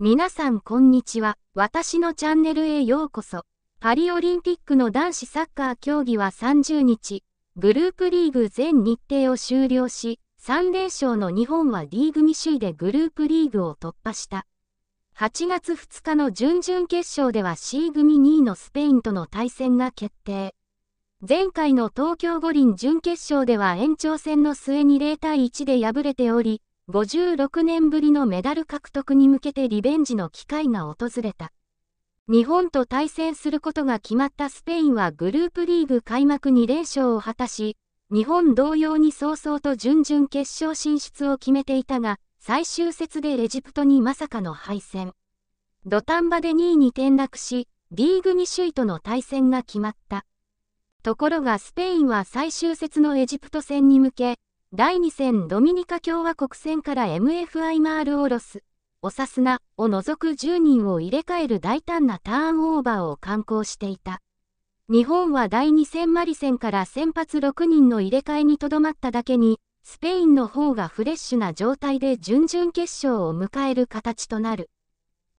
皆さんこんにちは。私のチャンネルへようこそ。パリオリンピックの男子サッカー競技は30日、グループリーグ全日程を終了し、3連勝の日本は D 組首位でグループリーグを突破した。8月2日の準々決勝では C 組2位のスペインとの対戦が決定。前回の東京五輪準決勝では延長戦の末に0対1で敗れており、56年ぶりのメダル獲得に向けてリベンジの機会が訪れた。日本と対戦することが決まったスペインはグループリーグ開幕2連勝を果たし、日本同様に早々と準々決勝進出を決めていたが、最終節でエジプトにまさかの敗戦。土壇場で2位に転落し、リーグ2首位との対戦が決まった。ところがスペインは最終節のエジプト戦に向け、第2戦ドミニカ共和国戦から MFI マールオロス、オサスナを除く10人を入れ替える大胆なターンオーバーを敢行していた。日本は第2戦マリ戦から先発6人の入れ替えにとどまっただけに、スペインの方がフレッシュな状態で準々決勝を迎える形となる。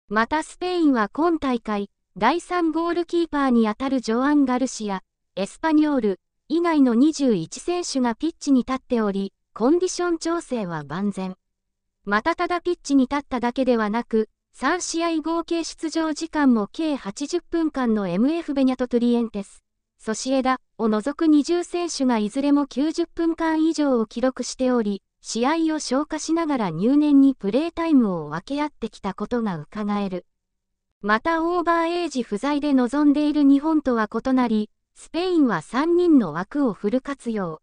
またスペインは今大会、第3ゴールキーパーにあたるジョアン・ガルシア、エスパニョール、以外の21選手がピッチに立っており、コンディション調整は万全。またただピッチに立っただけではなく、3試合合計出場時間も計80分間の MF ベニャとトリエンテス、ソシエダを除く20選手がいずれも90分間以上を記録しており、試合を消化しながら入念にプレータイムを分け合ってきたことが伺える。またオーバーエイジ不在で臨んでいる日本とは異なり、スペインは3人の枠をフル活用。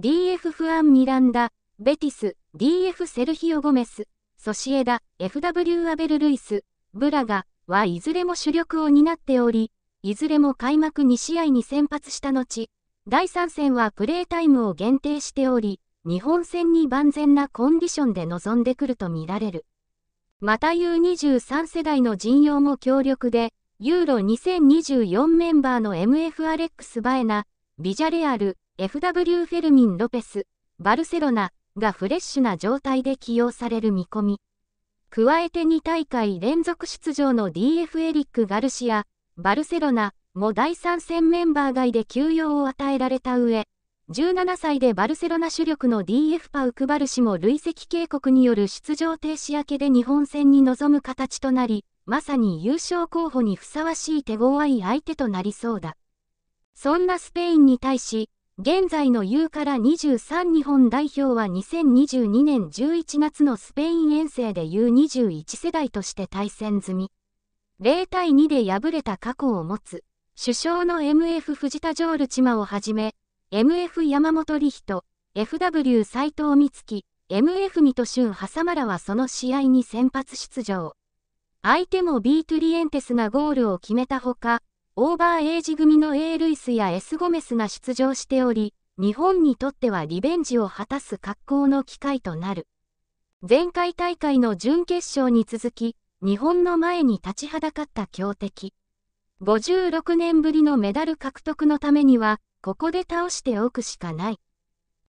DF フアン・ミランダ、ベティス、DF セルヒオ・ゴメス、ソシエダ、FW アベル・ルイス、ブラガはいずれも主力を担っており、いずれも開幕2試合に先発した後、第3戦はプレータイムを限定しており、日本戦に万全なコンディションで臨んでくるとみられる。また U23 世代の陣容も強力で、ユーロ2024メンバーの MF アレックス・バエナ、ビジャレアル、FW フェルミン・ロペス、バルセロナがフレッシュな状態で起用される見込み。加えて2大会連続出場の DF エリック・ガルシア、バルセロナも第3戦メンバー外で休養を与えられた上、17歳でバルセロナ主力の DF パウクバル氏も累積警告による出場停止明けで日本戦に臨む形となり、まさに優勝候補にふさわしい手強い相手となりそうだ。そんなスペインに対し、現在の U から23日本代表は2022年11月のスペイン遠征で U21 世代として対戦済み。0対2で敗れた過去を持つ、首相の MF 藤田ジョールチマをはじめ、MF 山本理人、FW 斎藤光希、MF 水戸俊挟まらはその試合に先発出場。相手もビートゥリエンテスがゴールを決めたほか、オーバーエイジ組の A ルイスや S ゴメスが出場しており、日本にとってはリベンジを果たす格好の機会となる。前回大会の準決勝に続き、日本の前に立ちはだかった強敵。56年ぶりのメダル獲得のためには、ここで倒しておくしかない。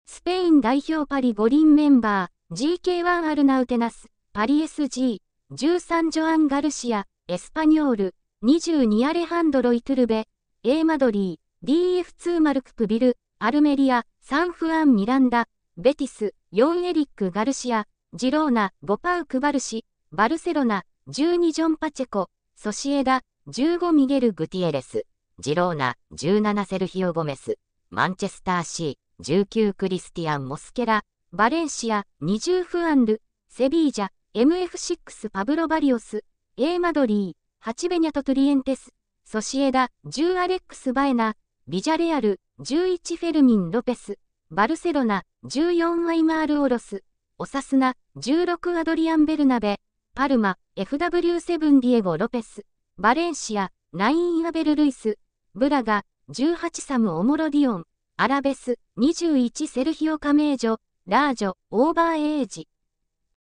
スペイン代表パリ五輪メンバー、GK1 アルナウテナス、パリ SG、13ジョアン・ガルシア、エスパニョール、22アレハンドロ・イトゥルベ、A マドリー、DF2 マルク・プビル、アルメリア、サンフアン・ミランダ、ベティス、4エリック・ガルシア、ジローナ、ボパウ・クバルシ、バルセロナ、12ジョン・パチェコ、ソシエダ、15ミゲル・グティエレス、ジローナ、17セルヒオ・ゴメス、マンチェスター・シー、19クリスティアン・モスケラ、バレンシア、20フアンル、セビージャ、MF6 パブロ・バリオス、A マドリー、ハチベニャトトリエンテス、ソシエダ、10アレックス・バエナ、ビジャレアル、11フェルミン・ロペス、バルセロナ、14ワイマール・オロス、オサスナ、16アドリアン・ベルナベ、パルマ、FW7 ディエゴ・ロペス、バレンシア、ナイン・アベル・ルイス、ブラガ、18サム・オモロディオン、アラベス、21セルヒオ・カメージョ、ラージョ、オーバー・エージ。